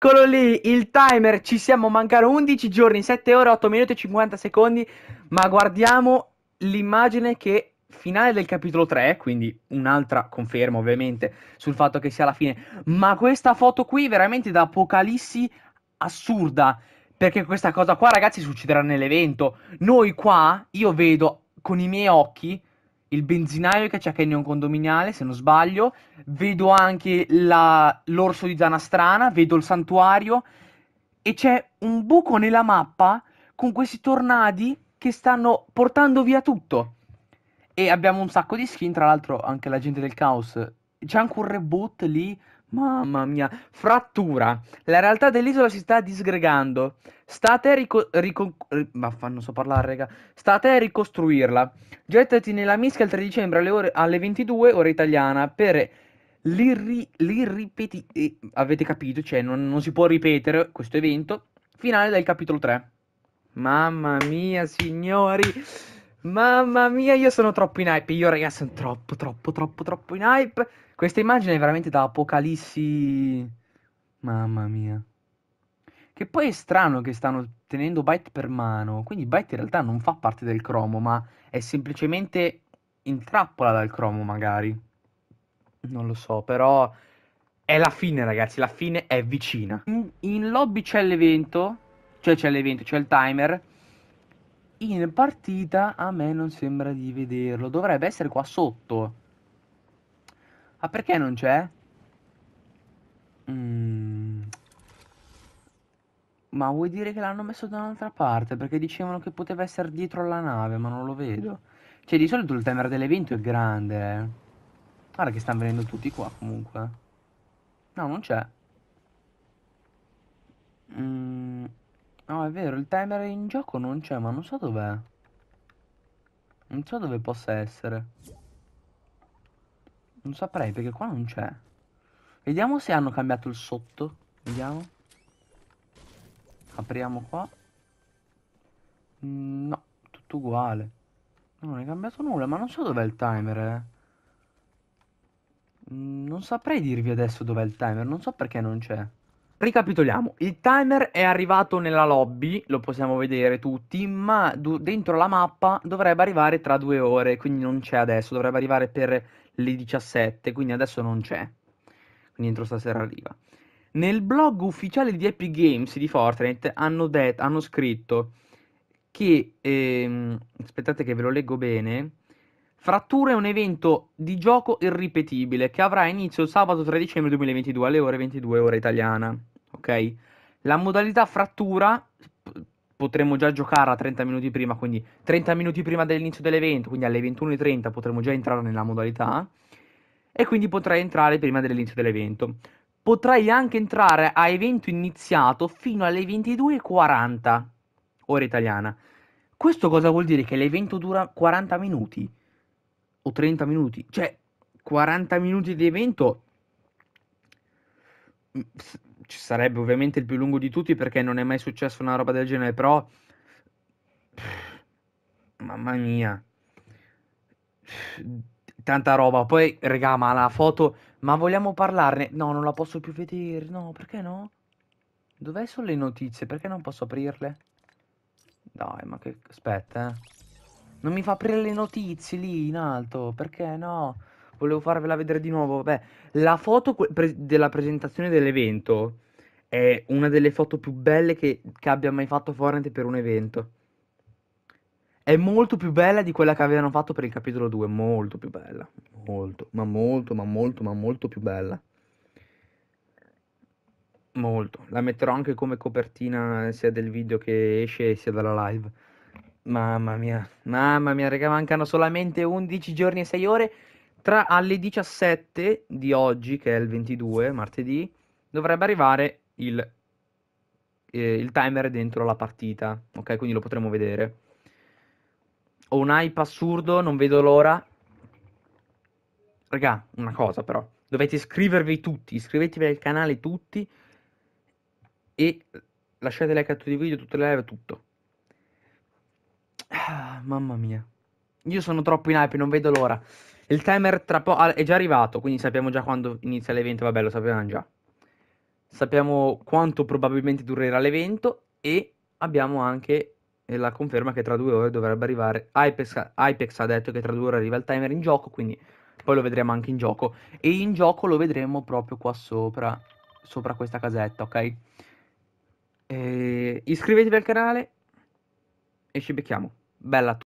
Eccolo lì, il timer, ci siamo, mancano 11 giorni, 7 ore, 8 minuti e 50 secondi, ma guardiamo l'immagine che finale del capitolo 3, quindi un'altra conferma ovviamente sul fatto che sia la fine, ma questa foto qui veramente da apocalissi assurda, perché questa cosa qua ragazzi succederà nell'evento, noi qua, io vedo con i miei occhi il benzinaio che c'è che è un condominiale, se non sbaglio, vedo anche la, l'orso di Zanastrana, vedo il santuario e c'è un buco nella mappa con questi tornadi che stanno portando via tutto. E abbiamo un sacco di skin, tra l'altro anche la gente del caos. C'è anche un reboot lì Mamma mia, frattura. La realtà dell'isola si sta disgregando. State a rico- rico- non so parlare, raga. State a ricostruirla. Gettati nella mischia il 3 dicembre alle, ore- alle 22 ora italiana per l'irri- l'irripeti... Eh, avete capito? Cioè, non, non si può ripetere questo evento. Finale del capitolo 3. Mamma mia, signori. Mamma mia, io sono troppo in hype. Io, ragazzi, sono troppo, troppo, troppo, troppo in hype. Questa immagine è veramente da apocalissi. Mamma mia. Che poi è strano che stanno tenendo Byte per mano. Quindi Byte in realtà non fa parte del cromo, ma è semplicemente in trappola dal cromo, magari. Non lo so, però è la fine, ragazzi. La fine è vicina. In, in lobby c'è l'evento. Cioè c'è l'evento, c'è il timer in partita a me non sembra di vederlo. Dovrebbe essere qua sotto. Ah, perché non c'è? Mm. Ma vuoi dire che l'hanno messo da un'altra parte? Perché dicevano che poteva essere dietro alla nave, ma non lo vedo. Cioè, di solito il timer dell'evento è grande. Eh. Guarda che stanno venendo tutti qua, comunque. No, non c'è. No, è vero, il timer in gioco non c'è, ma non so dov'è. Non so dove possa essere. Non saprei perché qua non c'è. Vediamo se hanno cambiato il sotto. Vediamo. Apriamo qua. Mm, no, tutto uguale. Non è cambiato nulla, ma non so dov'è il timer. Eh. Mm, non saprei dirvi adesso dov'è il timer, non so perché non c'è. Ricapitoliamo, il timer è arrivato nella lobby, lo possiamo vedere tutti, ma dentro la mappa dovrebbe arrivare tra due ore, quindi non c'è adesso, dovrebbe arrivare per le 17, quindi adesso non c'è, quindi entro stasera arriva. Nel blog ufficiale di Epic Games di Fortnite hanno, hanno scritto che, ehm, aspettate che ve lo leggo bene, Frattura è un evento di gioco irripetibile che avrà inizio sabato 3 dicembre 2022 alle ore 22 ora italiana. Ok? La modalità frattura potremmo già giocare a 30 minuti prima, quindi 30 minuti prima dell'inizio dell'evento, quindi alle 21.30 potremmo già entrare nella modalità e quindi potrai entrare prima dell'inizio dell'evento. Potrai anche entrare a evento iniziato fino alle 22.40 ora italiana. Questo cosa vuol dire? Che l'evento dura 40 minuti o 30 minuti, cioè 40 minuti di evento mm, ci sarebbe ovviamente il più lungo di tutti perché non è mai successo una roba del genere, però mamma mia. Tanta roba. Poi, regà, ma la foto, ma vogliamo parlarne? No, non la posso più vedere. No, perché no? Dov'è sono le notizie? Perché non posso aprirle? Dai, ma che aspetta, eh. Non mi fa aprire le notizie lì in alto, perché no? Volevo farvela vedere di nuovo. Beh, la foto pre della presentazione dell'evento è una delle foto più belle che, che abbia mai fatto Fortnite per un evento. È molto più bella di quella che avevano fatto per il capitolo 2, molto più bella. Molto, ma molto, ma molto, ma molto più bella. Molto. La metterò anche come copertina sia del video che esce sia dalla live. Mamma mia, mamma mia, raga, mancano solamente 11 giorni e 6 ore. Tra alle 17 di oggi, che è il 22, martedì, dovrebbe arrivare il, eh, il timer dentro la partita, ok? Quindi lo potremo vedere. Ho un hype assurdo, non vedo l'ora. Raga, una cosa però, dovete iscrivervi tutti, iscrivetevi al canale tutti e lasciate like a tutti i video, tutte le live, tutto. Ah, mamma mia. Io sono troppo in hype, non vedo l'ora. Il timer tra po' ah, è già arrivato, quindi sappiamo già quando inizia l'evento, vabbè, lo sapevamo già. Sappiamo quanto probabilmente durerà l'evento e abbiamo anche eh, la conferma che tra due ore dovrebbe arrivare. Apex, Apex ha detto che tra due ore arriva il timer in gioco, quindi poi lo vedremo anche in gioco. E in gioco lo vedremo proprio qua sopra, sopra questa casetta, ok? E... Eh, iscrivetevi al canale e ci becchiamo. Bella